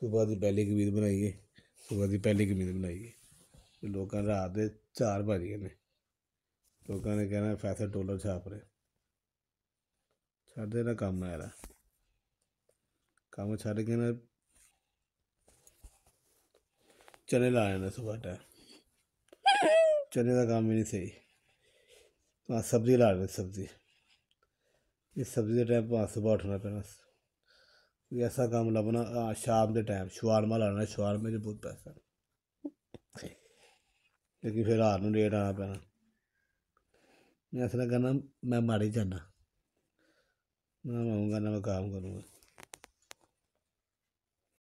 सुबह की पहली कमीज बनाइए सुबह दी पैह्ली कमीज बनाइए लोकें रात दे चार बजी जाने लोकें ने कहना फैसला डॉलर छाप रहे छड्डे ना कम्म आए दा कम्म छड्ड के ना चने ला जाने सुबह टाइम चने का कम्म ही नहीं सही भावें सब्जी ला लें सब्जी इस सब्जी का टाइम सुबह उठना पैना ਵੀ ਐਸਾ ਕੰਮ ਲੱਭਣਾ ਸ਼ਾਮ ਦੇ ਟਾਈਮ ਸ਼ਵਾਰਮਾ ਲਾਣਾ ਸ਼ਵਾਰਮੇ ਦੇ ਬਹੁਤ ਪੈਸੇ ਲੇਕਿਨ ਫਿਰ ਹਾਰ ਨੂੰ ਡੇਟ ਆਣਾ ਪੈਣਾ ਮੈਂ ਐਸਾ ਕਹਿੰਦਾ ਮੈਂ ਮਾਰੇ ਜਾਣਾ ਮੈਂ ਮਾਉਂਗਾ ਨਾ ਮੈਂ ਕੰਮ ਕਰੂੰਗਾ